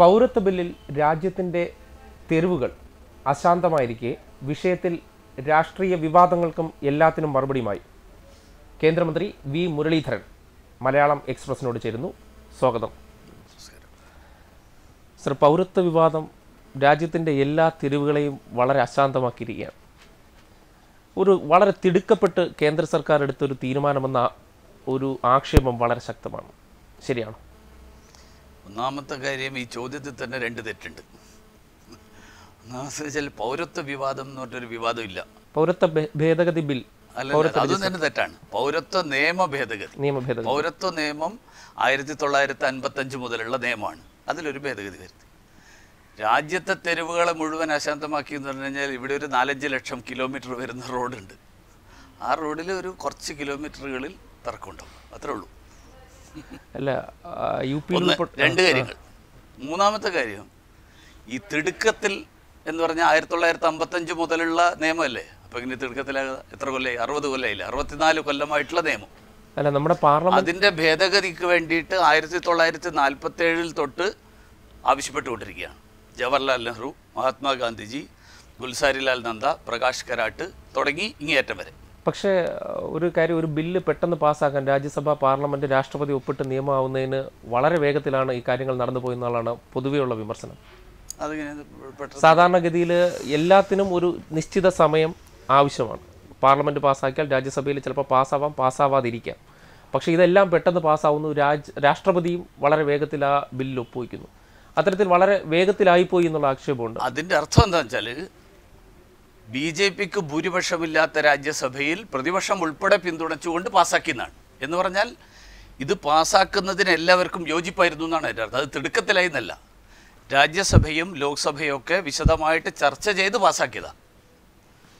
പൗരത്വ ബില്ലിൽ രാജ്യത്തിൻ്റെ തെരുവുകൾ അശാന്തമായിരിക്കെ വിഷയത്തിൽ രാഷ്ട്രീയ വിവാദങ്ങൾക്കും എല്ലാത്തിനും മറുപടിയുമായി കേന്ദ്രമന്ത്രി വി മുരളീധരൻ മലയാളം എക്സ്പ്രസിനോട് ചേരുന്നു സ്വാഗതം സർ പൗരത്വ വിവാദം രാജ്യത്തിൻ്റെ എല്ലാ തെരുവുകളെയും വളരെ അശാന്തമാക്കിയിരിക്കുകയാണ് ഒരു വളരെ തിടുക്കപ്പെട്ട് കേന്ദ്ര സർക്കാർ എടുത്തൊരു തീരുമാനമെന്ന ഒരു ആക്ഷേപം വളരെ ശക്തമാണ് ശരിയാണോ ഒന്നാമത്തെ കാര്യം ഈ ചോദ്യത്തിൽ തന്നെ രണ്ട് തെറ്റുണ്ട് ഒന്നാമത്തെ പൗരത്വ വിവാദം എന്ന് പറഞ്ഞൊരു വിവാദം ഇല്ല പൗരത്വ ഭേദഗതി ബിൽ അല്ല അതും തന്നെ തെറ്റാണ് പൗരത്വ നിയമ ഭേദഗതി പൗരത്വ നിയമം ആയിരത്തി തൊള്ളായിരത്തി അഞ്ച് മുതലുള്ള നിയമമാണ് അതിലൊരു ഭേദഗതി വരുത്തി രാജ്യത്തെ തെരുവുകളെ മുഴുവൻ അശാന്തമാക്കി എന്ന് പറഞ്ഞു കഴിഞ്ഞാൽ ഇവിടെ ഒരു നാലഞ്ച് ലക്ഷം കിലോമീറ്റർ വരുന്ന റോഡുണ്ട് ആ റോഡിൽ ഒരു കുറച്ച് കിലോമീറ്ററുകളിൽ തർക്കമുണ്ടാവും അത്രേ ഉള്ളൂ അല്ല യു പി രണ്ട് കാര്യങ്ങൾ മൂന്നാമത്തെ കാര്യം ഈ തിടുക്കത്തിൽ എന്ന് പറഞ്ഞാൽ ആയിരത്തി തൊള്ളായിരത്തി അമ്പത്തഞ്ച് മുതലുള്ള നിയമമല്ലേ അപ്പൊ ഇങ്ങനെ തിടുക്കത്തിൽ എത്ര കൊല്ലായി അറുപത് കൊല്ലായില്ല അറുപത്തിനാല് കൊല്ലമായിട്ടുള്ള നിയമം അല്ല നമ്മുടെ പാർലമെന്റ് അതിന്റെ ഭേദഗതിക്ക് വേണ്ടിയിട്ട് ആയിരത്തി തൊള്ളായിരത്തി നാൽപ്പത്തി ഏഴിൽ തൊട്ട് ആവശ്യപ്പെട്ടുകൊണ്ടിരിക്കുകയാണ് ജവഹർലാൽ നെഹ്റു മഹാത്മാഗാന്ധിജി ഗുൽസാരിലാൽ നന്ദ പ്രകാശ് കരാട്ട് തുടങ്ങി ഇങ്ങേയറ്റം വരെ പക്ഷേ ഒരു കാര്യം ഒരു ബില്ല് പെട്ടെന്ന് പാസ്സാക്കാൻ രാജ്യസഭ പാർലമെന്റ് രാഷ്ട്രപതി ഒപ്പിട്ട് നിയമമാവുന്നതിന് വളരെ വേഗത്തിലാണ് ഈ കാര്യങ്ങൾ നടന്നു പോയെന്നുള്ളതാണ് പൊതുവെയുള്ള വിമർശനം സാധാരണഗതിയിൽ എല്ലാത്തിനും ഒരു നിശ്ചിത സമയം ആവശ്യമാണ് പാർലമെന്റ് പാസ്സാക്കിയാൽ രാജ്യസഭയിൽ ചിലപ്പോൾ പാസ്സാവാം പാസ്സാവാതിരിക്കാം പക്ഷേ ഇതെല്ലാം പെട്ടെന്ന് പാസ്സാവുന്നു രാജ് രാഷ്ട്രപതിയും വളരെ വേഗത്തിൽ ആ ബില്ല് ഒപ്പുവയ്ക്കുന്നു അത്തരത്തിൽ വളരെ വേഗത്തിലായിപ്പോയി എന്നുള്ള ആക്ഷേപമുണ്ട് അതിന്റെ അർത്ഥം എന്താ വെച്ചാൽ ബി ജെ പിക്ക് ഭൂരിപക്ഷമില്ലാത്ത രാജ്യസഭയിൽ പ്രതിപക്ഷം ഉൾപ്പെടെ പിന്തുണച്ചുകൊണ്ട് പാസ്സാക്കിയെന്നാണ് എന്ന് പറഞ്ഞാൽ ഇത് പാസ്സാക്കുന്നതിന് എല്ലാവർക്കും യോജിപ്പായിരുന്നു എന്നാണ് എൻ്റെ അർത്ഥം അത് തിടുക്കത്തിലായി എന്നല്ല രാജ്യസഭയും ലോക്സഭയും ഒക്കെ വിശദമായിട്ട് ചർച്ച ചെയ്ത് പാസ്സാക്കിയതാണ്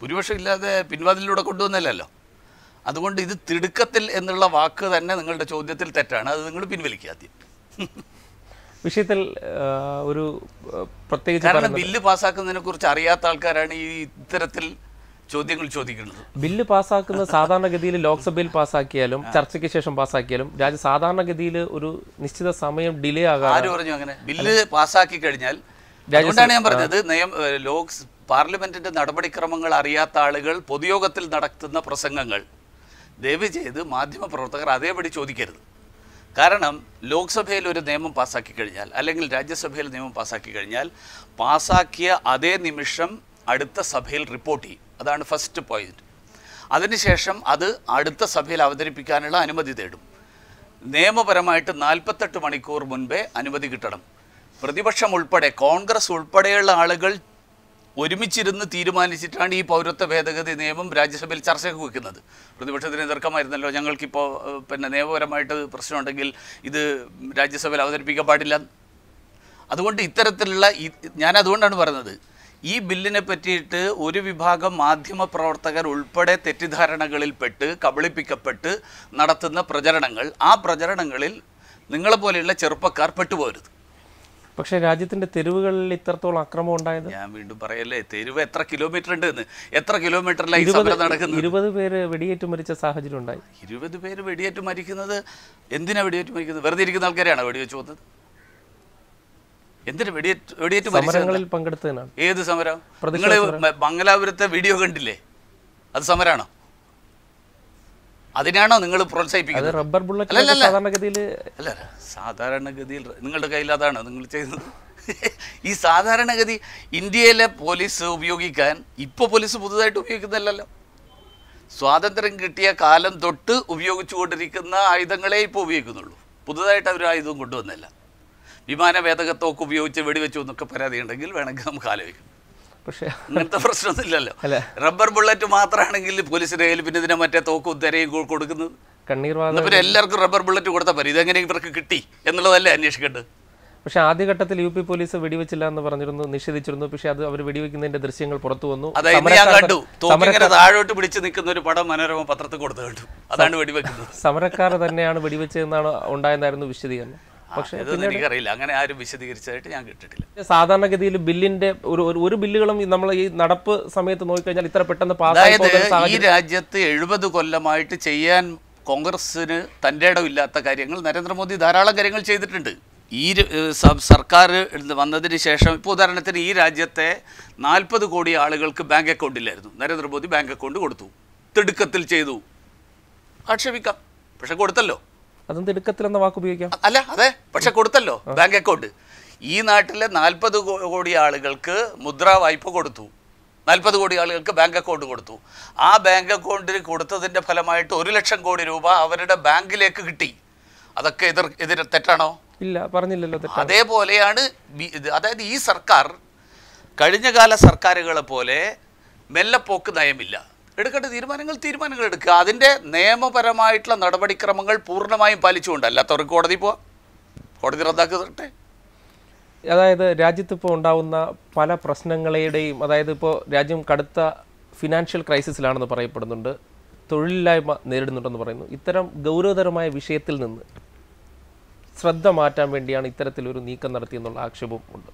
ഭൂരിപക്ഷം ഇല്ലാതെ പിൻവാതിലൂടെ കൊണ്ടുവന്നല്ലോ അതുകൊണ്ട് ഇത് തിടുക്കത്തിൽ എന്നുള്ള വാക്ക് തന്നെ നിങ്ങളുടെ ചോദ്യത്തിൽ തെറ്റാണ് അത് നിങ്ങൾ പിൻവലിക്കുക ആദ്യം വിഷയത്തിൽ ഒരു പ്രത്യേകിച്ച് കാരണം ബില്ല് പാസ്സാക്കുന്നതിനെ കുറിച്ച് അറിയാത്ത ആൾക്കാരാണ് ഈ ഇത്തരത്തിൽ ചോദ്യങ്ങൾ ചോദിക്കുന്നത് ബില്ല് പാസ്സാക്കുന്ന സാധാരണഗതിയിൽ ലോക്സഭയിൽ പാസ്സാക്കിയാലും ചർച്ചയ്ക്ക് ശേഷം പാസ്സാക്കിയാലും രാജ സാധാരണഗതിയിൽ ഒരു നിശ്ചിത സമയം ഡിലേ ആകാം ആര് പറഞ്ഞു അങ്ങനെ ബില്ല് പാസ്സാക്കി കഴിഞ്ഞാൽ അതുകൊണ്ടാണ് ഞാൻ പറഞ്ഞത് നയം ലോക്സ് പാർലമെന്റിന്റെ നടപടിക്രമങ്ങൾ അറിയാത്ത ആളുകൾ പൊതുയോഗത്തിൽ നടത്തുന്ന പ്രസംഗങ്ങൾ ദയവ് ചെയ്ത് മാധ്യമപ്രവർത്തകർ അതേപടി ചോദിക്കരുത് കാരണം ലോക്സഭയിൽ ഒരു നിയമം പാസ്സാക്കി കഴിഞ്ഞാൽ അല്ലെങ്കിൽ രാജ്യസഭയിൽ നിയമം പാസ്സാക്കി കഴിഞ്ഞാൽ പാസ്സാക്കിയ അതേ നിമിഷം അടുത്ത സഭയിൽ റിപ്പോർട്ട് ചെയ്യും അതാണ് ഫസ്റ്റ് പോയിന്റ് അതിനുശേഷം അത് അടുത്ത സഭയിൽ അവതരിപ്പിക്കാനുള്ള അനുമതി തേടും നിയമപരമായിട്ട് നാൽപ്പത്തെട്ട് മണിക്കൂർ മുൻപേ അനുമതി കിട്ടണം പ്രതിപക്ഷം ഉൾപ്പെടെ കോൺഗ്രസ് ഉൾപ്പെടെയുള്ള ആളുകൾ ഒരുമിച്ചിരുന്ന് തീരുമാനിച്ചിട്ടാണ് ഈ പൗരത്വ ഭേദഗതി നിയമം രാജ്യസഭയിൽ ചർച്ചയ്ക്ക് വയ്ക്കുന്നത് പ്രതിപക്ഷത്തിന് എതിർക്കമായിരുന്നല്ലോ ഞങ്ങൾക്കിപ്പോൾ പിന്നെ നിയമപരമായിട്ട് പ്രശ്നമുണ്ടെങ്കിൽ ഇത് രാജ്യസഭയിൽ അവതരിപ്പിക്കാൻ പാടില്ല അതുകൊണ്ട് ഇത്തരത്തിലുള്ള ഞാൻ അതുകൊണ്ടാണ് പറയുന്നത് ഈ ബില്ലിനെ പറ്റിയിട്ട് ഒരു വിഭാഗം മാധ്യമ പ്രവർത്തകർ ഉൾപ്പെടെ തെറ്റിദ്ധാരണകളിൽപ്പെട്ട് കബളിപ്പിക്കപ്പെട്ട് നടത്തുന്ന പ്രചരണങ്ങൾ ആ പ്രചരണങ്ങളിൽ നിങ്ങളെപ്പോലെയുള്ള ചെറുപ്പക്കാർ പെട്ടുപോരുത് പക്ഷേ രാജ്യത്തിന്റെ തെരുവുകളിൽ ഇത്രത്തോളം അക്രമം ഉണ്ടായത് ഞാൻ വീണ്ടും പറയല്ലേ തെരുവ് എത്ര കിലോമീറ്റർ ഉണ്ട് എന്ന് എത്ര കിലോമീറ്ററിലായി ഇരുപത് പേര് വെടിയേറ്റ് മരിച്ച സാഹചര്യം ഉണ്ടായി ഇരുപത് പേര് വെടിയേറ്റ് മരിക്കുന്നത് എന്തിനാ വെടിയേറ്റ് മരിക്കുന്നത് വെറുതെ ഇരിക്കുന്ന ആൾക്കാരാണ് വെടിവെച്ച് പോകുന്നത് എന്തിനു വെടിയേറ്റ് വെടിയേറ്റ് സമരങ്ങളിൽ പങ്കെടുത്തതിനാണ് ഏത് സമരം നിങ്ങൾ മംഗലാപുരത്തെ വീഡിയോ കണ്ടില്ലേ അത് സമരാണോ അതിനാണോ നിങ്ങൾ പ്രോത്സാഹിപ്പിക്കുന്നത് റബ്ബർ ബുള്ളറ്റ് അല്ല സാധാരണഗതിയിൽ അല്ല സാധാരണഗതിയിൽ നിങ്ങളുടെ കയ്യിൽ അതാണോ നിങ്ങൾ ചെയ്യുന്നത് ഈ സാധാരണഗതി ഇന്ത്യയിലെ പോലീസ് ഉപയോഗിക്കാൻ ഇപ്പോൾ പോലീസ് പുതുതായിട്ട് ഉപയോഗിക്കുന്നതല്ലല്ലോ സ്വാതന്ത്ര്യം കിട്ടിയ കാലം തൊട്ട് ഉപയോഗിച്ചുകൊണ്ടിരിക്കുന്ന ആയുധങ്ങളെ ഇപ്പോൾ ഉപയോഗിക്കുന്നുള്ളൂ പുതുതായിട്ട് അവർ ആയുധം കൊണ്ടുവന്നില്ല വിമാന വേദകത്തോക്ക് ഉപയോഗിച്ച് വെടിവെച്ചു എന്നൊക്കെ പരാതി ഉണ്ടെങ്കിൽ വേണമെങ്കിൽ നമുക്ക് ആലോചിക്കാം പക്ഷേ അങ്ങനത്തെ പ്രശ്നമൊന്നുമില്ലല്ലോ റബ്ബർ ബുള്ളറ്റ് മാത്രമാണെങ്കിൽ പോലീസ് കയ്യിൽ പിന്നെ ഇതിനെ മറ്റേ തോക്കും തിരയും കൊടുക്കുന്നത് കണ്ണീർ പിന്നെ എല്ലാവർക്കും റബ്ബർ ബുള്ളറ്റ് കൊടുത്താൽ പരി ഇതെങ്ങനെ ഇവർക്ക് കിട്ടി എന്നുള്ളതല്ലേ അന്വേഷിക്കേണ്ടത് പക്ഷേ ആദ്യഘട്ടത്തിൽ യു പി പോലീസ് വെടിവെച്ചില്ല എന്ന് പറഞ്ഞിരുന്നു നിഷേധിച്ചിരുന്നു പക്ഷേ അത് അവർ വെടിവെക്കുന്നതിന്റെ ദൃശ്യങ്ങൾ പുറത്തു വന്നു താഴോട്ട് പിടിച്ചു നിൽക്കുന്ന ഒരു പടം മനോരമ പത്രത്തിൽ കൊടുത്തു കേട്ടു അതാണ് വെടിവെക്കുന്നത് സമരക്കാർ തന്നെയാണ് വെടിവെച്ചതെന്നാണ് ഉണ്ടായെന്നായിരുന്നു വിശദീകരണം പക്ഷേ അങ്ങനെ ആരും വിശദീകരിച്ചതായിട്ട് ഞാൻ കേട്ടിട്ടില്ല സാധാരണഗതിയിൽ ബില്ലിന്റെ ഒരു ഒരു ബില്ലുകളും നമ്മൾ ഈ നടപ്പ് സമയത്ത് നോക്കിക്കഴിഞ്ഞാൽ ഇത്ര പെട്ടെന്ന് പാസ്സായത് ഈ രാജ്യത്ത് എഴുപത് കൊല്ലമായിട്ട് ചെയ്യാൻ കോൺഗ്രസ്സിന് തൻ്റെ ഇടമില്ലാത്ത കാര്യങ്ങൾ നരേന്ദ്രമോദി ധാരാളം കാര്യങ്ങൾ ചെയ്തിട്ടുണ്ട് ഈ സർക്കാർ വന്നതിന് ശേഷം ഇപ്പോൾ ഉദാഹരണത്തിന് ഈ രാജ്യത്തെ നാൽപ്പത് കോടി ആളുകൾക്ക് ബാങ്ക് ഇല്ലായിരുന്നു നരേന്ദ്രമോദി ബാങ്ക് അക്കൗണ്ട് കൊടുത്തു തിടുക്കത്തിൽ ചെയ്തു ആക്ഷേപിക്കാം പക്ഷെ കൊടുത്തല്ലോ അതെന്ത് എടുക്കത്തിൽ എന്ന വാക്ക് ഉപയോഗിക്കാം അല്ല അതെ പക്ഷെ കൊടുത്തല്ലോ ബാങ്ക് അക്കൗണ്ട് ഈ നാട്ടിലെ നാൽപ്പത് കോടി ആളുകൾക്ക് മുദ്ര വായ്പ കൊടുത്തു നാൽപ്പത് കോടി ആളുകൾക്ക് ബാങ്ക് അക്കൗണ്ട് കൊടുത്തു ആ ബാങ്ക് അക്കൗണ്ടിന് കൊടുത്തതിൻ്റെ ഫലമായിട്ട് ഒരു ലക്ഷം കോടി രൂപ അവരുടെ ബാങ്കിലേക്ക് കിട്ടി അതൊക്കെ എതിർ എതിർ തെറ്റാണോ ഇല്ല പറഞ്ഞില്ലല്ലോ അതേപോലെയാണ് അതായത് ഈ സർക്കാർ കഴിഞ്ഞകാല സർക്കാരുകളെ പോലെ മെല്ലപ്പോക്ക് നയമില്ല എടുക്കേണ്ട തീരുമാനങ്ങൾ തീരുമാനങ്ങൾ എടുക്കുക അതിൻ്റെ നിയമപരമായിട്ടുള്ള നടപടിക്രമങ്ങൾ പൂർണ്ണമായും പാലിച്ചുകൊണ്ടല്ല അല്ലാത്തവർക്ക് കോടതി പോവാം കോടതി റദ്ദാക്കട്ടെ അതായത് രാജ്യത്തിപ്പോൾ ഉണ്ടാവുന്ന പല പ്രശ്നങ്ങളുടെയും അതായത് ഇപ്പോൾ രാജ്യം കടുത്ത ഫിനാൻഷ്യൽ ക്രൈസിസിലാണെന്ന് പറയപ്പെടുന്നുണ്ട് തൊഴിലില്ലായ്മ നേരിടുന്നുണ്ടെന്ന് പറയുന്നു ഇത്തരം ഗൗരവതരമായ വിഷയത്തിൽ നിന്ന് ശ്രദ്ധ മാറ്റാൻ വേണ്ടിയാണ് ഇത്തരത്തിലൊരു നീക്കം നടത്തിയെന്നുള്ള ആക്ഷേപവും ഉണ്ട്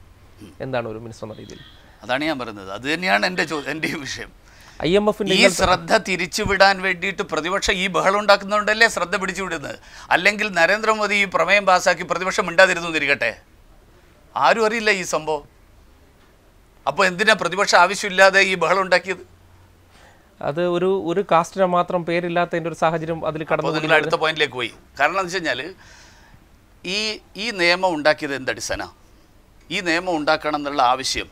എന്താണ് ഒരു മിനിസ്റ്റർ എന്ന രീതിയിൽ അതാണ് ഞാൻ പറയുന്നത് അത് തന്നെയാണ് എൻ്റെ ചോ എൻ്റെയും വിഷയം ഐ എം എഫിന്റെ ഈ ശ്രദ്ധ തിരിച്ചുവിടാൻ വേണ്ടിയിട്ട് പ്രതിപക്ഷം ഈ ബഹളം ഉണ്ടാക്കുന്നതുകൊണ്ടല്ലേ ശ്രദ്ധ പിടിച്ചുവിടുന്നത് അല്ലെങ്കിൽ നരേന്ദ്രമോദി ഈ പ്രമേയം പാസ്സാക്കി പ്രതിപക്ഷം മിണ്ടാതിരുന്നു തിരികട്ടെ ആരും അറിയില്ല ഈ സംഭവം അപ്പോൾ എന്തിനാ പ്രതിപക്ഷം ആവശ്യമില്ലാതെ ഈ ബഹളം ഉണ്ടാക്കിയത് അത് ഒരു ഒരു കാസ്റ്റിനെ മാത്രം പേരില്ലാത്തതിൻ്റെ ഒരു സാഹചര്യം അതിൽ കടന്നു നിങ്ങൾ അടുത്ത പോയിന്റിലേക്ക് പോയി കാരണം എന്ന് വെച്ച് കഴിഞ്ഞാൽ ഈ ഈ നിയമം ഉണ്ടാക്കിയത് എന്തടിസ്ഥാന ഈ നിയമം ഉണ്ടാക്കണം എന്നുള്ള ആവശ്യം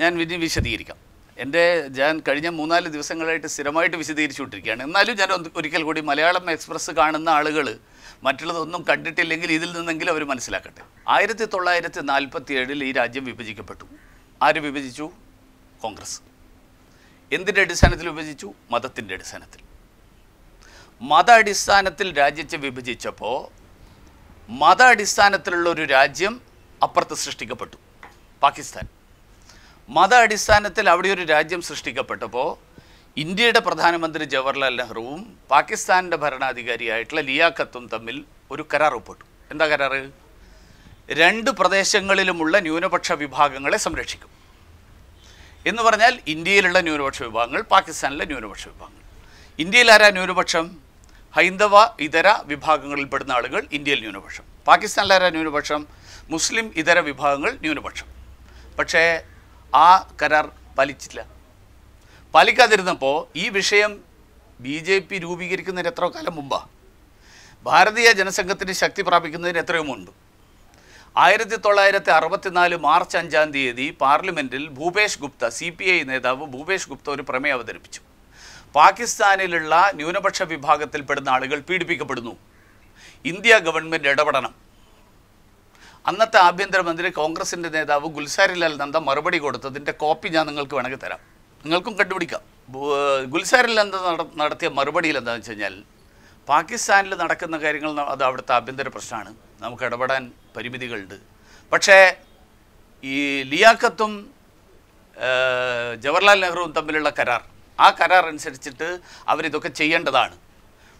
ഞാൻ വിധി വിശദീകരിക്കാം എൻ്റെ ഞാൻ കഴിഞ്ഞ മൂന്നാല് ദിവസങ്ങളായിട്ട് സ്ഥിരമായിട്ട് വിശദീകരിച്ചുകൊണ്ടിരിക്കുകയാണ് എന്നാലും ഞാൻ ഒരിക്കൽ കൂടി മലയാളം എക്സ്പ്രസ് കാണുന്ന ആളുകൾ മറ്റുള്ളതൊന്നും കണ്ടിട്ടില്ലെങ്കിൽ ഇതിൽ നിന്നെങ്കിലും അവർ മനസ്സിലാക്കട്ടെ ആയിരത്തി തൊള്ളായിരത്തി നാൽപ്പത്തി ഏഴിൽ ഈ രാജ്യം വിഭജിക്കപ്പെട്ടു ആര് വിഭജിച്ചു കോൺഗ്രസ് എന്തിൻ്റെ അടിസ്ഥാനത്തിൽ വിഭജിച്ചു മതത്തിൻ്റെ അടിസ്ഥാനത്തിൽ മത അടിസ്ഥാനത്തിൽ രാജ്യത്തെ വിഭജിച്ചപ്പോൾ മത അടിസ്ഥാനത്തിലുള്ള ഒരു രാജ്യം അപ്പുറത്ത് സൃഷ്ടിക്കപ്പെട്ടു പാകിസ്ഥാൻ മത അടിസ്ഥാനത്തിൽ അവിടെ ഒരു രാജ്യം സൃഷ്ടിക്കപ്പെട്ടപ്പോൾ ഇന്ത്യയുടെ പ്രധാനമന്ത്രി ജവഹർലാൽ നെഹ്റുവും പാകിസ്ഥാനിൻ്റെ ഭരണാധികാരിയായിട്ടുള്ള ലിയാഖത്തും തമ്മിൽ ഒരു കരാർ ഒപ്പിട്ടു എന്താ കരാറ് രണ്ട് പ്രദേശങ്ങളിലുമുള്ള ന്യൂനപക്ഷ വിഭാഗങ്ങളെ സംരക്ഷിക്കും എന്ന് പറഞ്ഞാൽ ഇന്ത്യയിലുള്ള ന്യൂനപക്ഷ വിഭാഗങ്ങൾ പാകിസ്ഥാനിലെ ന്യൂനപക്ഷ വിഭാഗങ്ങൾ ഇന്ത്യയിൽ ആരാ ന്യൂനപക്ഷം ഹൈന്ദവ ഇതര വിഭാഗങ്ങളിൽ പെടുന്ന ആളുകൾ ഇന്ത്യയിൽ ന്യൂനപക്ഷം പാകിസ്ഥാനിലാരാ ന്യൂനപക്ഷം മുസ്ലിം ഇതര വിഭാഗങ്ങൾ ന്യൂനപക്ഷം പക്ഷേ ആ കരാർ പാലിച്ചില്ല പാലിക്കാതിരുന്നപ്പോൾ ഈ വിഷയം ബി ജെ പി രൂപീകരിക്കുന്നതിന് എത്ര കാലം മുമ്പാണ് ഭാരതീയ ജനസംഘത്തിന് ശക്തി പ്രാപിക്കുന്നതിന് എത്രയോ മുൻപ് ആയിരത്തി തൊള്ളായിരത്തി അറുപത്തിനാല് മാർച്ച് അഞ്ചാം തീയതി പാർലമെൻറ്റിൽ Bhupesh Gupta C P I നേതാവ് ഭൂപേഷ് ഗുപ്ത ഒരു പ്രമേയം അവതരിപ്പിച്ചു പാകിസ്ഥാനിലുള്ള ന്യൂനപക്ഷ വിഭാഗത്തിൽപ്പെടുന്ന ആളുകൾ പീഡിപ്പിക്കപ്പെടുന്നു ഇന്ത്യ ഗവൺമെൻറ് ഇടപെടണം അന്നത്തെ ആഭ്യന്തരമന്ത്രി കോൺഗ്രസിൻ്റെ നേതാവ് ഗുൽസാരിലാൽ നന്ദ മറുപടി കൊടുത്തതിൻ്റെ കോപ്പി ഞാൻ നിങ്ങൾക്ക് വേണമെങ്കിൽ തരാം നിങ്ങൾക്കും കണ്ടുപിടിക്കാം ഗുൽസാരിലാൽ നന്ദ നടത്തിയ മറുപടിയിൽ എന്താണെന്ന് വെച്ച് കഴിഞ്ഞാൽ പാകിസ്ഥാനിൽ നടക്കുന്ന കാര്യങ്ങൾ അത് അവിടുത്തെ ആഭ്യന്തര പ്രശ്നമാണ് നമുക്ക് ഇടപെടാൻ പരിമിതികളുണ്ട് പക്ഷേ ഈ ലിയാക്കത്തും ജവഹർലാൽ നെഹ്റുവും തമ്മിലുള്ള കരാർ ആ കരാർ അനുസരിച്ചിട്ട് അവരിതൊക്കെ ചെയ്യേണ്ടതാണ്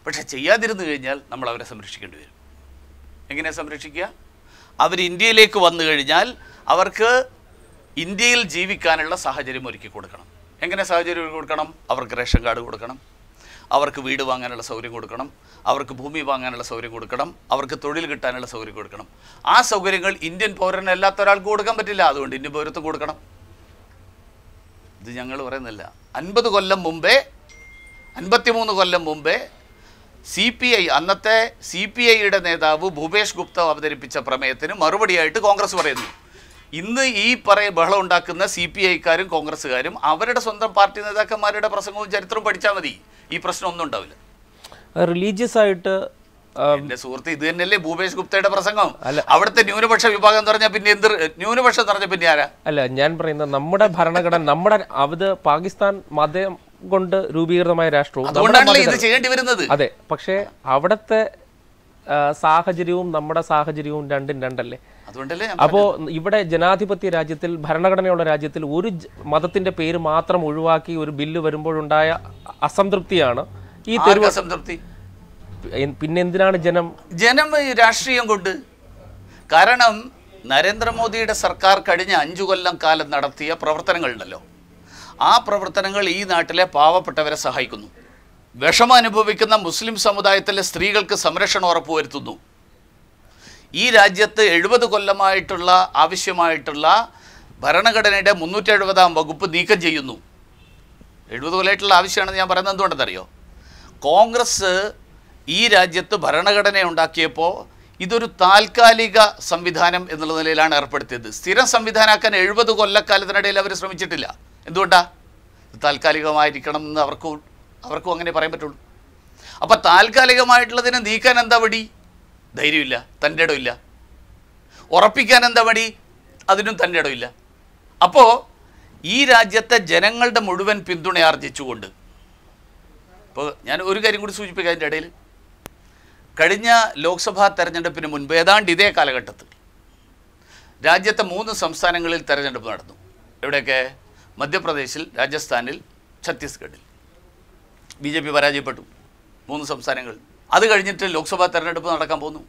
പക്ഷെ ചെയ്യാതിരുന്നു കഴിഞ്ഞാൽ നമ്മൾ അവരെ സംരക്ഷിക്കേണ്ടി വരും എങ്ങനെ സംരക്ഷിക്കുക അവർ ഇന്ത്യയിലേക്ക് വന്നു കഴിഞ്ഞാൽ അവർക്ക് ഇന്ത്യയിൽ ജീവിക്കാനുള്ള സാഹചര്യം ഒരുക്കി കൊടുക്കണം എങ്ങനെ സാഹചര്യം ഒരുക്കി കൊടുക്കണം അവർക്ക് റേഷൻ കാർഡ് കൊടുക്കണം അവർക്ക് വീട് വാങ്ങാനുള്ള സൗകര്യം കൊടുക്കണം അവർക്ക് ഭൂമി വാങ്ങാനുള്ള സൗകര്യം കൊടുക്കണം അവർക്ക് തൊഴിൽ കിട്ടാനുള്ള സൗകര്യം കൊടുക്കണം ആ സൗകര്യങ്ങൾ ഇന്ത്യൻ പൗരന് അല്ലാത്ത ഒരാൾക്ക് കൊടുക്കാൻ പറ്റില്ല അതുകൊണ്ട് ഇന്ത്യൻ പൗരത്വം കൊടുക്കണം ഇത് ഞങ്ങൾ പറയുന്നില്ല അൻപത് കൊല്ലം മുമ്പേ അൻപത്തിമൂന്ന് കൊല്ലം മുമ്പേ സി പി ഐ അന്നത്തെ സി പി ഐയുടെ നേതാവ് ഭൂപേഷ് ഗുപ്ത അവതരിപ്പിച്ച പ്രമേയത്തിന് മറുപടിയായിട്ട് കോൺഗ്രസ് പറയുന്നു ഇന്ന് ഈ പറയ ബഹളം ഉണ്ടാക്കുന്ന സി പി ഐക്കാരും കോൺഗ്രസ്സുകാരും അവരുടെ സ്വന്തം പാർട്ടി നേതാക്കന്മാരുടെ പ്രസംഗവും ചരിത്രവും പഠിച്ചാൽ മതി ഈ പ്രശ്നം ഒന്നും ഉണ്ടാവില്ല റിലീജിയസ് ആയിട്ട് എന്റെ സുഹൃത്ത് ഇത് തന്നെയല്ലേ ഭൂപേഷ് ഗുപ്തയുടെ പ്രസംഗം അവിടുത്തെ ന്യൂനപക്ഷ വിഭാഗം എന്ന് പറഞ്ഞാൽ പിന്നെ എന്ത് ന്യൂനപക്ഷം എന്ന് പറഞ്ഞാൽ പിന്നെ ആരാ അല്ല ഞാൻ പറയുന്നത് നമ്മുടെ ഭരണഘടന നമ്മുടെ അവത് പാകിസ്ഥാൻ മതം കൊണ്ട് രൂപീകൃതമായ രാഷ്ട്രവും അതെ പക്ഷേ അവിടുത്തെ സാഹചര്യവും നമ്മുടെ സാഹചര്യവും രണ്ടും രണ്ടല്ലേ അപ്പോ ഇവിടെ ജനാധിപത്യ രാജ്യത്തിൽ ഭരണഘടനയുള്ള രാജ്യത്തിൽ ഒരു മതത്തിന്റെ പേര് മാത്രം ഒഴിവാക്കി ഒരു ബില്ല് വരുമ്പോഴുണ്ടായ അസംതൃപ്തിയാണ് ഈ തെരുവ് അസംതൃപ്തി പിന്നെ എന്തിനാണ് ജനം ജനം രാഷ്ട്രീയം കൊണ്ട് കാരണം നരേന്ദ്രമോദിയുടെ സർക്കാർ കഴിഞ്ഞ അഞ്ചു കൊല്ലം കാലം നടത്തിയ പ്രവർത്തനങ്ങളുണ്ടല്ലോ ആ പ്രവർത്തനങ്ങൾ ഈ നാട്ടിലെ പാവപ്പെട്ടവരെ സഹായിക്കുന്നു വിഷമം അനുഭവിക്കുന്ന മുസ്ലിം സമുദായത്തിലെ സ്ത്രീകൾക്ക് സംരക്ഷണം ഉറപ്പുവരുത്തുന്നു ഈ രാജ്യത്ത് എഴുപത് കൊല്ലമായിട്ടുള്ള ആവശ്യമായിട്ടുള്ള ഭരണഘടനയുടെ മുന്നൂറ്റി എഴുപതാം വകുപ്പ് നീക്കം ചെയ്യുന്നു എഴുപത് കൊല്ലമായിട്ടുള്ള ആവശ്യമാണെന്ന് ഞാൻ പറയുന്നത് എന്തുകൊണ്ടെന്നറിയോ കോൺഗ്രസ് ഈ രാജ്യത്ത് ഭരണഘടന ഉണ്ടാക്കിയപ്പോൾ ഇതൊരു താൽക്കാലിക സംവിധാനം എന്നുള്ള നിലയിലാണ് ഏർപ്പെടുത്തിയത് സ്ഥിരം സംവിധാനമാക്കാൻ എഴുപത് കൊല്ലക്കാലത്തിനിടയിൽ അവർ ശ്രമിച്ചിട്ടില്ല എന്തുകൊണ്ടാ താൽക്കാലികമായിരിക്കണം എന്ന് അവർക്കും അവർക്കും അങ്ങനെ പറയാൻ പറ്റുള്ളൂ അപ്പോൾ താൽക്കാലികമായിട്ടുള്ളതിനെ നീക്കാൻ എന്താ വടി ധൈര്യമില്ല തൻ്റെ ഇടമില്ല ഉറപ്പിക്കാൻ എന്താ വടി അതിനും തൻ്റെ ഇടമില്ല അപ്പോൾ ഈ രാജ്യത്തെ ജനങ്ങളുടെ മുഴുവൻ പിന്തുണ ആർജിച്ചുകൊണ്ട് ഇപ്പോൾ ഞാൻ ഒരു കാര്യം കൂടി സൂചിപ്പിക്കാം അതിൻ്റെ ഇടയിൽ കഴിഞ്ഞ ലോക്സഭാ തെരഞ്ഞെടുപ്പിന് മുൻപ് ഏതാണ്ട് ഇതേ കാലഘട്ടത്തിൽ രാജ്യത്തെ മൂന്ന് സംസ്ഥാനങ്ങളിൽ തെരഞ്ഞെടുപ്പ് നടന്നു എവിടെയൊക്കെ മധ്യപ്രദേശിൽ രാജസ്ഥാനിൽ ഛത്തീസ്ഗഡിൽ ബി ജെ പി പരാജയപ്പെട്ടു മൂന്ന് സംസ്ഥാനങ്ങൾ അത് കഴിഞ്ഞിട്ട് ലോക്സഭാ തെരഞ്ഞെടുപ്പ് നടക്കാൻ പോകുന്നു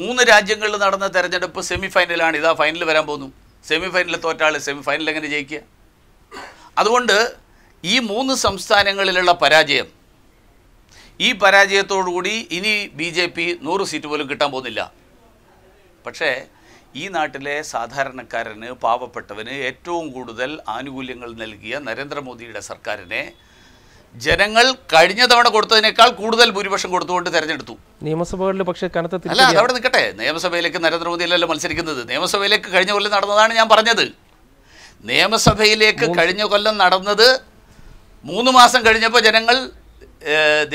മൂന്ന് രാജ്യങ്ങളിൽ നടന്ന തെരഞ്ഞെടുപ്പ് സെമി ഫൈനലാണ് ഇതാ ഫൈനൽ വരാൻ പോകുന്നു സെമി ഫൈനലിൽ തോറ്റാൾ സെമി ഫൈനൽ എങ്ങനെ ജയിക്കുക അതുകൊണ്ട് ഈ മൂന്ന് സംസ്ഥാനങ്ങളിലുള്ള പരാജയം ഈ പരാജയത്തോടുകൂടി ഇനി ബി ജെ പി നൂറ് സീറ്റ് പോലും കിട്ടാൻ പോകുന്നില്ല പക്ഷേ ഈ നാട്ടിലെ സാധാരണക്കാരന് പാവപ്പെട്ടവന് ഏറ്റവും കൂടുതൽ ആനുകൂല്യങ്ങൾ നൽകിയ നരേന്ദ്രമോദിയുടെ സർക്കാരിനെ ജനങ്ങൾ കഴിഞ്ഞ തവണ കൊടുത്തതിനേക്കാൾ കൂടുതൽ ഭൂരിപക്ഷം കൊടുത്തുകൊണ്ട് തെരഞ്ഞെടുത്തു നിയമസഭകളിൽ പക്ഷേ കനത്ത അല്ല അതവിടെ നിൽക്കട്ടെ നിയമസഭയിലേക്ക് നരേന്ദ്രമോദി അല്ലല്ലോ മത്സരിക്കുന്നത് നിയമസഭയിലേക്ക് കഴിഞ്ഞ കൊല്ലം നടന്നതാണ് ഞാൻ പറഞ്ഞത് നിയമസഭയിലേക്ക് കഴിഞ്ഞ കൊല്ലം നടന്നത് മൂന്ന് മാസം കഴിഞ്ഞപ്പോൾ ജനങ്ങൾ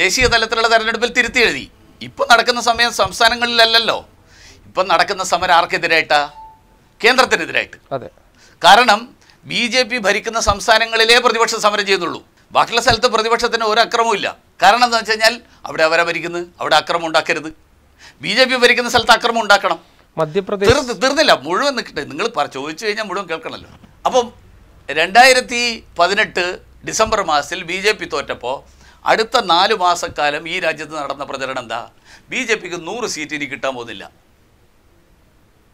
ദേശീയ തലത്തിലുള്ള തെരഞ്ഞെടുപ്പിൽ തിരുത്തി എഴുതി ഇപ്പോൾ നടക്കുന്ന സമയം സംസ്ഥാനങ്ങളിലല്ലല്ലോ ഇപ്പം നടക്കുന്ന സമരം ആർക്കെതിരായിട്ട കേന്ദ്രത്തിനെതിരായിട്ട് അതെ കാരണം ബി ജെ പി ഭരിക്കുന്ന സംസ്ഥാനങ്ങളിലേ പ്രതിപക്ഷം സമരം ചെയ്യുന്നുള്ളൂ ബാക്കിയുള്ള സ്ഥലത്ത് പ്രതിപക്ഷത്തിന് ഒരു അക്രമവും കാരണം എന്താ വെച്ച് കഴിഞ്ഞാൽ അവിടെ അവരെ ഭരിക്കുന്നത് അവിടെ അക്രമം ഉണ്ടാക്കരുത് ബി ജെ പി ഭരിക്കുന്ന സ്ഥലത്ത് അക്രമം ഉണ്ടാക്കണം മധ്യപ്രദേശ് തീർന്നില്ല മുഴുവൻ നിൽക്കട്ടെ നിങ്ങൾ ചോദിച്ചു കഴിഞ്ഞാൽ മുഴുവൻ കേൾക്കണമല്ലോ അപ്പം രണ്ടായിരത്തി പതിനെട്ട് ഡിസംബർ മാസത്തിൽ ബി ജെ പി തോറ്റപ്പോൾ അടുത്ത നാല് മാസക്കാലം ഈ രാജ്യത്ത് നടന്ന പ്രചരണം എന്താ ബി ജെ പിക്ക് നൂറ് സീറ്റ് ഇനി കിട്ടാൻ പോകുന്നില്ല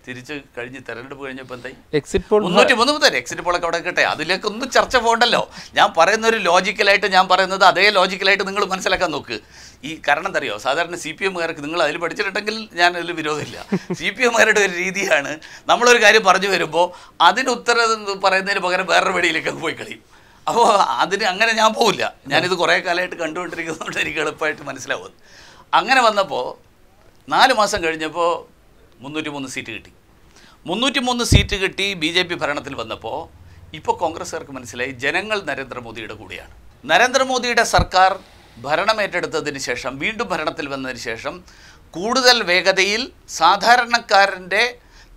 തിരിച്ച് കഴിഞ്ഞ് തെരഞ്ഞെടുപ്പ് കഴിഞ്ഞപ്പോൾ എക്സിറ്റ് പോൾ മുന്നൂറ്റി മൂന്ന് മുതൽ എക്സിറ്റ് പോളൊക്കെ അവിടെ കിട്ടെ അതിലേക്ക് ഒന്ന് ചർച്ച പോകണ്ടല്ലോ ഞാൻ പറയുന്ന ഒരു ലോജിക്കലായിട്ട് ഞാൻ പറയുന്നത് അതേ ലോജിക്കലായിട്ട് നിങ്ങൾ മനസ്സിലാക്കാൻ നോക്ക് ഈ കാരണം അറിയോ സാധാരണ സി പി എമ്മുകാർക്ക് നിങ്ങൾ അതിൽ പഠിച്ചിട്ടുണ്ടെങ്കിൽ ഞാൻ അതിൽ വിരോധമില്ല സി പി എമ്മുകാരുടെ ഒരു രീതിയാണ് നമ്മളൊരു കാര്യം പറഞ്ഞു വരുമ്പോൾ അതിന് ഉത്തരം പറയുന്നതിന് പകരം വേറൊരു വഴിയിലേക്ക് പോയി കളിയും അപ്പോൾ അതിന് അങ്ങനെ ഞാൻ പോവില്ല ഞാനിത് കുറേ കാലമായിട്ട് കണ്ടുകൊണ്ടിരിക്കുന്നതുകൊണ്ട് എനിക്ക് എളുപ്പമായിട്ട് മനസ്സിലാവും അങ്ങനെ വന്നപ്പോൾ നാല് മാസം കഴിഞ്ഞപ്പോൾ മുന്നൂറ്റി മൂന്ന് സീറ്റ് കിട്ടി മുന്നൂറ്റി മൂന്ന് സീറ്റ് കിട്ടി ബി ജെ പി ഭരണത്തിൽ വന്നപ്പോൾ ഇപ്പോൾ കോൺഗ്രസ്സുകാർക്ക് മനസ്സിലായി ജനങ്ങൾ നരേന്ദ്രമോദിയുടെ കൂടെയാണ് നരേന്ദ്രമോദിയുടെ സർക്കാർ ഭരണമേറ്റെടുത്തതിന് ശേഷം വീണ്ടും ഭരണത്തിൽ വന്നതിന് ശേഷം കൂടുതൽ വേഗതയിൽ സാധാരണക്കാരൻ്റെ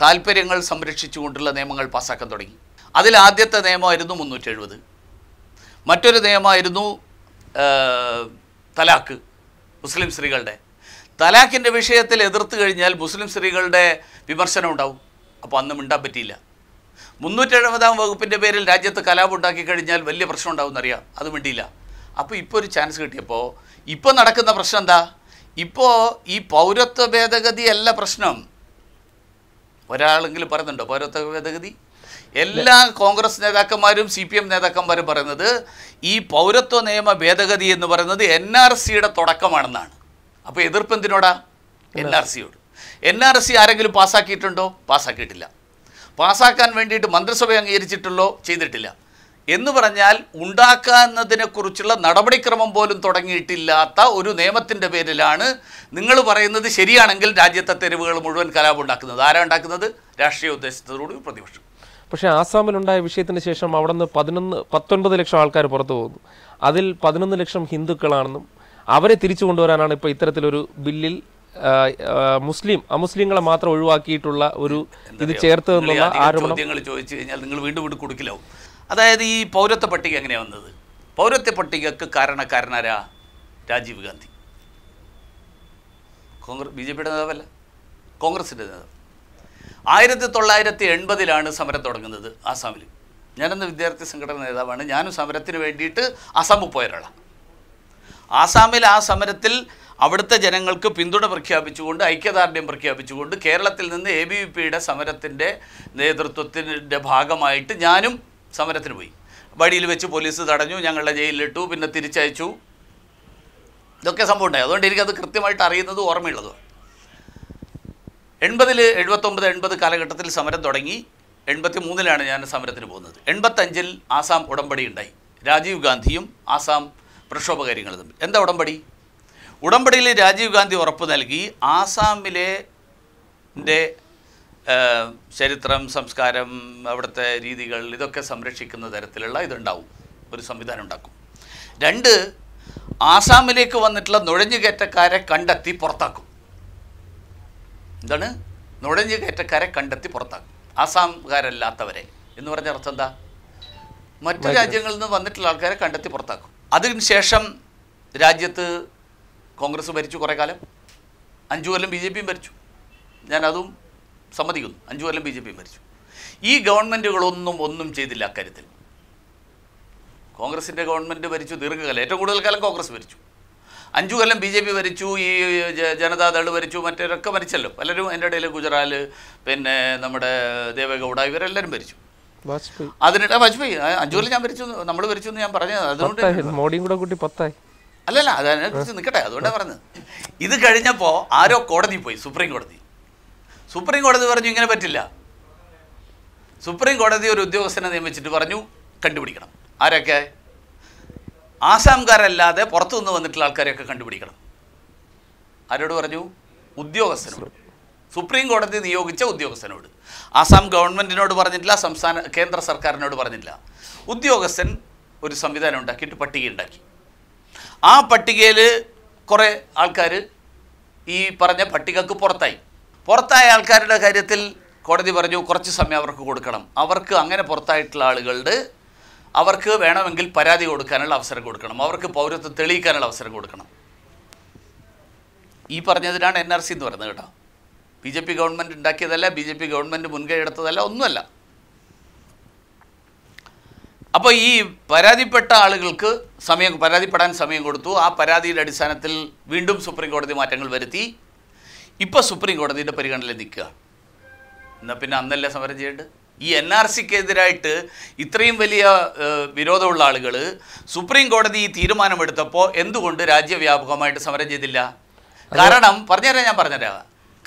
താല്പര്യങ്ങൾ സംരക്ഷിച്ചുകൊണ്ടുള്ള നിയമങ്ങൾ പാസ്സാക്കാൻ തുടങ്ങി അതിൽ ആദ്യത്തെ നിയമമായിരുന്നു മുന്നൂറ്റി എഴുപത് മറ്റൊരു നിയമമായിരുന്നു തലാക്ക് മുസ്ലിം സ്ത്രീകളുടെ തലാഖിൻ്റെ വിഷയത്തിൽ എതിർത്ത് കഴിഞ്ഞാൽ മുസ്ലിം സ്ത്രീകളുടെ വിമർശനം ഉണ്ടാവും അപ്പോൾ അന്ന് മിണ്ടാൻ പറ്റിയില്ല മുന്നൂറ്റെഴുപതാം വകുപ്പിൻ്റെ പേരിൽ രാജ്യത്ത് കലാപമുണ്ടാക്കി കഴിഞ്ഞാൽ വലിയ പ്രശ്നം ഉണ്ടാവുമെന്നറിയാം അത് മിണ്ടിയില്ല അപ്പോൾ ഇപ്പോൾ ഒരു ചാൻസ് കിട്ടിയപ്പോൾ ഇപ്പോൾ നടക്കുന്ന പ്രശ്നം എന്താ ഇപ്പോൾ ഈ പൗരത്വ ഭേദഗതി അല്ല പ്രശ്നം ഒരാളെങ്കിലും പറയുന്നുണ്ടോ പൗരത്വ ഭേദഗതി എല്ലാ കോൺഗ്രസ് നേതാക്കന്മാരും സി പി എം നേതാക്കന്മാരും പറയുന്നത് ഈ പൗരത്വ നിയമ ഭേദഗതി എന്ന് പറയുന്നത് എൻ ആർ സിയുടെ തുടക്കമാണെന്നാണ് അപ്പോൾ എതിർപ്പ് എന്തിനോടാ എൻ ആർ സിയോട് എൻ ആർ എസ് സി ആരെങ്കിലും പാസ്സാക്കിയിട്ടുണ്ടോ പാസ്സാക്കിയിട്ടില്ല പാസ്സാക്കാൻ വേണ്ടിയിട്ട് മന്ത്രിസഭ അംഗീകരിച്ചിട്ടുള്ളോ ചെയ്തിട്ടില്ല എന്ന് പറഞ്ഞാൽ ഉണ്ടാക്കാവുന്നതിനെക്കുറിച്ചുള്ള നടപടിക്രമം പോലും തുടങ്ങിയിട്ടില്ലാത്ത ഒരു നിയമത്തിൻ്റെ പേരിലാണ് നിങ്ങൾ പറയുന്നത് ശരിയാണെങ്കിൽ രാജ്യത്തെ തെരുവുകൾ മുഴുവൻ കലാപം ഉണ്ടാക്കുന്നത് ആരാ ഉണ്ടാക്കുന്നത് രാഷ്ട്രീയ ഉദ്ദേശത്തോടുകൂടി പ്രതിപക്ഷം പക്ഷേ ആസാമിലുണ്ടായ വിഷയത്തിന് ശേഷം അവിടെ നിന്ന് പതിനൊന്ന് പത്തൊൻപത് ലക്ഷം ആൾക്കാർ പുറത്തു പോകുന്നു അതിൽ പതിനൊന്ന് ലക്ഷം ഹിന്ദുക്കളാണെന്നും അവരെ തിരിച്ചു കൊണ്ടുവരാനാണ് ഇപ്പോൾ ഇത്തരത്തിലൊരു ബില്ലിൽ മുസ്ലിം അമുസ്ലിങ്ങളെ മാത്രം ഒഴിവാക്കിയിട്ടുള്ള ഒരു ഇത് ചേർത്ത് നിന്നുള്ള ആരോപണം ചോദിച്ചു കഴിഞ്ഞാൽ നിങ്ങൾ വീണ്ടും വീണ്ടും കൊടുക്കില്ല അതായത് ഈ പൗരത്വ പട്ടിക എങ്ങനെയാണ് വന്നത് പൗരത്വ പട്ടികക്ക് കാരണക്കാരനാരാ രാജീവ് ഗാന്ധി കോൺഗ്രസ് ബി ജെ പിയുടെ നേതാവല്ല കോൺഗ്രസിൻ്റെ നേതാവ് ആയിരത്തി തൊള്ളായിരത്തി എൺപതിലാണ് സമരം തുടങ്ങുന്നത് ആസാമിൽ ഞാനെന്ന വിദ്യാർത്ഥി സംഘടന നേതാവാണ് ഞാനും സമരത്തിന് വേണ്ടിയിട്ട് അസാമിൽ പോയൊരാളാണ് ആസാമിൽ ആ സമരത്തിൽ അവിടുത്തെ ജനങ്ങൾക്ക് പിന്തുണ പ്രഖ്യാപിച്ചുകൊണ്ട് ഐക്യദാർഢ്യം പ്രഖ്യാപിച്ചുകൊണ്ട് കേരളത്തിൽ നിന്ന് എ ബി വി പിയുടെ സമരത്തിൻ്റെ നേതൃത്വത്തിൻ്റെ ഭാഗമായിട്ട് ഞാനും സമരത്തിന് പോയി വഴിയിൽ വെച്ച് പോലീസ് തടഞ്ഞു ഞങ്ങളുടെ ജയിലിലിട്ടു പിന്നെ തിരിച്ചയച്ചു ഇതൊക്കെ സംഭവം ഉണ്ടായി അതുകൊണ്ട് എനിക്കത് കൃത്യമായിട്ട് അറിയുന്നത് ഓർമ്മയുള്ളത് എൺപതിൽ എഴുപത്തൊമ്പത് എൺപത് കാലഘട്ടത്തിൽ സമരം തുടങ്ങി എൺപത്തി മൂന്നിലാണ് ഞാൻ സമരത്തിന് പോകുന്നത് എൺപത്തഞ്ചിൽ ആസാം ഉടമ്പടി ഉണ്ടായി രാജീവ് ഗാന്ധിയും ആസാം പ്രക്ഷോഭകാര്യങ്ങളും തമ്മിൽ എന്താ ഉടമ്പടി ഉടമ്പടിയിൽ രാജീവ് ഗാന്ധി ഉറപ്പ് നൽകി ആസാമിലെ ചരിത്രം സംസ്കാരം അവിടുത്തെ രീതികൾ ഇതൊക്കെ സംരക്ഷിക്കുന്ന തരത്തിലുള്ള ഇതുണ്ടാവും ഒരു സംവിധാനം ഉണ്ടാക്കും രണ്ട് ആസാമിലേക്ക് വന്നിട്ടുള്ള നുഴഞ്ഞുകയറ്റക്കാരെ കണ്ടെത്തി പുറത്താക്കും എന്താണ് നുഴഞ്ഞുകയറ്റക്കാരെ കണ്ടെത്തി പുറത്താക്കും ആസാംകാരല്ലാത്തവരെ എന്ന് പറഞ്ഞ അർത്ഥം എന്താ മറ്റു രാജ്യങ്ങളിൽ നിന്ന് വന്നിട്ടുള്ള ആൾക്കാരെ കണ്ടെത്തി പുറത്താക്കും അതിനുശേഷം രാജ്യത്ത് കോൺഗ്രസ് ഭരിച്ചു കുറേ കാലം അഞ്ചു കൊല്ലം ബി ജെ പിയും ഭരിച്ചു ഞാനതും സമ്മതിക്കുന്നു അഞ്ചു കൊല്ലം ബി ജെ പിയും ഭരിച്ചു ഈ ഗവൺമെൻറ്റുകളൊന്നും ഒന്നും ചെയ്തില്ല അക്കാര്യത്തിൽ കോൺഗ്രസിൻ്റെ ഗവൺമെൻറ് ഭരിച്ചു ദീർഘകാലം ഏറ്റവും കൂടുതൽ കാലം കോൺഗ്രസ് ഭരിച്ചു അഞ്ചു കൊല്ലം ബി ജെ പി ഭരിച്ചു ഈ ജനതാദൾ ഭരിച്ചു മറ്റവരൊക്കെ ഭരിച്ചല്ലോ പലരും എൻ്റെ ഇടയിൽ ഗുജറാൽ പിന്നെ നമ്മുടെ ദേവഗൗഡ ഇവരെല്ലാവരും ഭരിച്ചു അതിനിടെ വാജ്പേയി അഞ്ചു കൊല്ലം ഞാൻ ഭരിച്ചു നമ്മൾ ഭരിച്ചു എന്ന് ഞാൻ പറഞ്ഞത് അതുകൊണ്ട് മോഡിയും കൂടെ കൂട്ടി പത്തായി അല്ലല്ല അതിനെക്കുറിച്ച് നിൽക്കട്ടെ അതുകൊണ്ടാണ് പറഞ്ഞത് ഇത് കഴിഞ്ഞപ്പോൾ ആരോ കോടതി പോയി സുപ്രീം കോടതി സുപ്രീം കോടതി പറഞ്ഞു ഇങ്ങനെ പറ്റില്ല സുപ്രീം കോടതി ഒരു ഉദ്യോഗസ്ഥനെ നിയമിച്ചിട്ട് പറഞ്ഞു കണ്ടുപിടിക്കണം ആരൊക്കെ ആസാംകാരല്ലാതെ പുറത്തുനിന്ന് വന്നിട്ടുള്ള ആൾക്കാരെയൊക്കെ കണ്ടുപിടിക്കണം ആരോട് പറഞ്ഞു ഉദ്യോഗസ്ഥനോട് സുപ്രീം കോടതി നിയോഗിച്ച ഉദ്യോഗസ്ഥനോട് ആസാം ഗവൺമെൻറ്റിനോട് പറഞ്ഞിട്ടില്ല സംസ്ഥാന കേന്ദ്ര സർക്കാരിനോട് പറഞ്ഞിട്ടില്ല ഉദ്യോഗസ്ഥൻ ഒരു സംവിധാനം ഉണ്ടാക്കിയിട്ട് പട്ടിക ഉണ്ടാക്കി ആ പട്ടികയിൽ കുറേ ആൾക്കാർ ഈ പറഞ്ഞ പട്ടികക്ക് പുറത്തായി പുറത്തായ ആൾക്കാരുടെ കാര്യത്തിൽ കോടതി പറഞ്ഞു കുറച്ച് സമയം അവർക്ക് കൊടുക്കണം അവർക്ക് അങ്ങനെ പുറത്തായിട്ടുള്ള ആളുകളുടെ അവർക്ക് വേണമെങ്കിൽ പരാതി കൊടുക്കാനുള്ള അവസരം കൊടുക്കണം അവർക്ക് പൗരത്വം തെളിയിക്കാനുള്ള അവസരം കൊടുക്കണം ഈ പറഞ്ഞതിനാണ് എൻ ആർ സി എന്ന് പറയുന്നത് കേട്ടോ ബി ജെ പി ഗവൺമെൻറ് ഉണ്ടാക്കിയതല്ല ബി ജെ പി ഗവൺമെൻറ് മുൻകൈ എടുത്തതല്ല ഒന്നുമല്ല അപ്പോൾ ഈ പരാതിപ്പെട്ട ആളുകൾക്ക് സമയം പരാതിപ്പെടാൻ സമയം കൊടുത്തു ആ പരാതിയുടെ അടിസ്ഥാനത്തിൽ വീണ്ടും സുപ്രീം കോടതി മാറ്റങ്ങൾ വരുത്തി ഇപ്പോൾ സുപ്രീം കോടതിയുടെ പരിഗണനയിൽ നിൽക്കുക എന്നാൽ പിന്നെ അന്നല്ലേ സമരം ചെയ്യേണ്ടത് ഈ എൻ ആർ സിക്കെതിരായിട്ട് ഇത്രയും വലിയ വിരോധമുള്ള ആളുകൾ സുപ്രീം കോടതി ഈ തീരുമാനമെടുത്തപ്പോൾ എന്തുകൊണ്ട് രാജ്യവ്യാപകമായിട്ട് സമരം ചെയ്തില്ല കാരണം പറഞ്ഞുതരാം ഞാൻ പറഞ്ഞുതരാം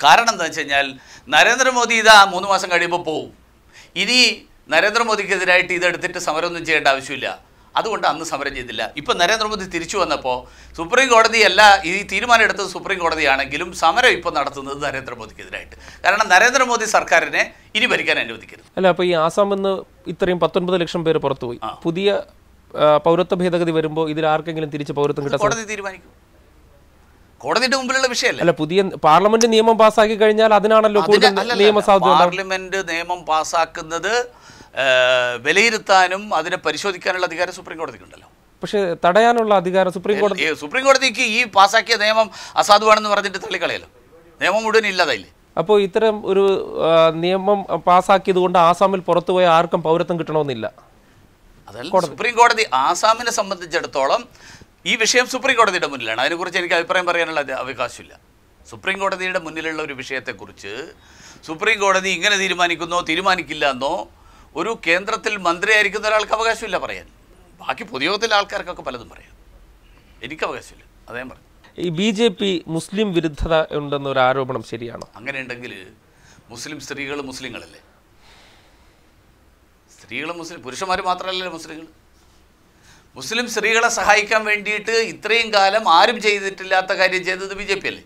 കാരണം എന്താ വെച്ച് കഴിഞ്ഞാൽ നരേന്ദ്രമോദി ഇതാ മൂന്ന് മാസം കഴിയുമ്പോൾ പോവും ഇനി നരേന്ദ്രമോദിക്കെതിരായിട്ട് ഇതെടുത്തിട്ട് സമരമൊന്നും ചെയ്യേണ്ട ആവശ്യമില്ല അതുകൊണ്ട് അന്ന് സമരം ചെയ്തില്ല ഇപ്പം നരേന്ദ്രമോദി തിരിച്ചു വന്നപ്പോൾ സുപ്രീം കോടതി അല്ല ഈ തീരുമാനം എടുത്തത് സുപ്രീം കോടതിയാണെങ്കിലും സമരം ഇപ്പോൾ നടത്തുന്നത് നരേന്ദ്രമോദിക്കെതിരായിട്ട് കാരണം നരേന്ദ്രമോദി സർക്കാരിനെ ഇനി ഭരിക്കാൻ അനുവദിക്കരുത് അല്ല അപ്പോൾ ഈ ആസാം എന്ന് ഇത്രയും പത്തൊൻപത് ലക്ഷം പേര് പുറത്തുപോയി പുതിയ പൗരത്വ ഭേദഗതി വരുമ്പോൾ ഇതിൽ ആർക്കെങ്കിലും തിരിച്ച് പൗരത്വം കിട്ടും കോടതി തീരുമാനിക്കും കോടതിയുടെ മുമ്പിലുള്ള വിഷയമല്ല അല്ല പുതിയ പാർലമെന്റ് നിയമം പാസ്സാക്കി കഴിഞ്ഞാൽ അതിനാണല്ലോ നിയമസാധുത പാർലമെന്റ് നിയമം പാസ്സാക്കുന്നത് വിലയിരുത്താനും അതിനെ പരിശോധിക്കാനുള്ള അധികാരം സുപ്രീം കോടതിക്കുണ്ടല്ലോ പക്ഷേ തടയാനുള്ള അധികാരം സുപ്രീം കോടതി സുപ്രീം കോടതിക്ക് ഈ പാസാക്കിയ നിയമം അസാധുവാണെന്ന് പറഞ്ഞിട്ട് തള്ളിക്കളയല്ലോ നിയമം മുഴുവൻ ഇല്ലാതായില്ലേ അപ്പോൾ ഇത്തരം ഒരു നിയമം പാസാക്കിയത് കൊണ്ട് ആസാമിൽ പുറത്തുപോയ ആർക്കും പൗരത്വം കിട്ടണമെന്നില്ല അതല്ല സുപ്രീം കോടതി ആസാമിനെ സംബന്ധിച്ചിടത്തോളം ഈ വിഷയം സുപ്രീം കോടതിയുടെ മുന്നിലാണ് അതിനെക്കുറിച്ച് എനിക്ക് അഭിപ്രായം പറയാനുള്ള അവകാശമില്ല സുപ്രീം കോടതിയുടെ മുന്നിലുള്ള ഒരു വിഷയത്തെക്കുറിച്ച് സുപ്രീം കോടതി ഇങ്ങനെ തീരുമാനിക്കുന്നോ തീരുമാനിക്കില്ല എന്നോ ഒരു കേന്ദ്രത്തിൽ മന്ത്രിയായിരിക്കുന്ന ഒരാൾക്ക് അവകാശമില്ല പറയാൻ ബാക്കി പൊതുയോഗത്തിലെ ആൾക്കാർക്കൊക്കെ പലതും പറയാം എനിക്ക് അവകാശമില്ല അദ്ദേഹം പറഞ്ഞു ഈ ബി ജെ പി മുസ്ലിം വിരുദ്ധത ഉണ്ടെന്നൊരു ആരോപണം ശരിയാണോ അങ്ങനെ ഉണ്ടെങ്കിൽ മുസ്ലിം സ്ത്രീകൾ മുസ്ലിങ്ങളല്ലേ സ്ത്രീകൾ മുസ്ലിം പുരുഷന്മാർ മാത്രമല്ലല്ലോ മുസ്ലിങ്ങൾ മുസ്ലിം സ്ത്രീകളെ സഹായിക്കാൻ വേണ്ടിയിട്ട് ഇത്രയും കാലം ആരും ചെയ്തിട്ടില്ലാത്ത കാര്യം ചെയ്തത് ബി ജെ പി അല്ലേ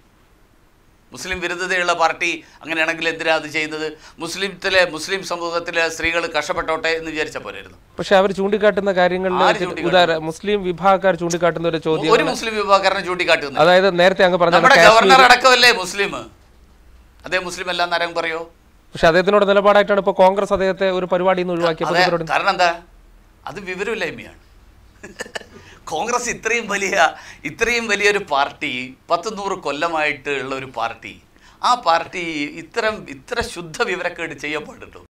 മുസ്ലിം വിരുദ്ധതയുള്ള പാർട്ടി അങ്ങനെയാണെങ്കിൽ എന്തിനാ അത് ചെയ്യുന്നത് മുസ്ലിംത്തിലെ മുസ്ലിം സമൂഹത്തിലെ സ്ത്രീകൾ കഷ്ടപ്പെട്ടോട്ടെ എന്ന് വിചാരിച്ച പോലെയായിരുന്നു പക്ഷെ അവർ ചൂണ്ടിക്കാട്ടുന്ന കാര്യങ്ങളിൽ മുസ്ലിം വിഭാഗക്കാർ ചൂണ്ടിക്കാട്ടുന്ന ഒരു ചോദ്യം ഒരു മുസ്ലിം വിഭാഗക്കാരനെ ചൂണ്ടിക്കാട്ടുന്നു അതായത് നേരത്തെ അങ്ങ് പറഞ്ഞ ഗവർണർ അടക്കമല്ലേ മുസ്ലിം അതേ മുസ്ലിം അല്ല ആരും പറയോ പക്ഷെ അദ്ദേഹത്തിനോട് നിലപാടായിട്ടാണ് ഇപ്പോൾ കോൺഗ്രസ് അദ്ദേഹത്തെ ഒരു പരിപാടിയിൽ നിന്ന് ഒഴിവാക്കിയത് കാരണം എന്താ അത് വിവരമില്ലായ്മയാണ് കോൺഗ്രസ് ഇത്രയും വലിയ ഇത്രയും വലിയൊരു പാർട്ടി പത്ത് നൂറ് കൊല്ലമായിട്ട് ഉള്ള ഒരു പാർട്ടി ആ പാർട്ടി ഇത്തരം ഇത്ര ശുദ്ധ വിവരക്കേട് ചെയ്യപ്പെട്ടിട്ടു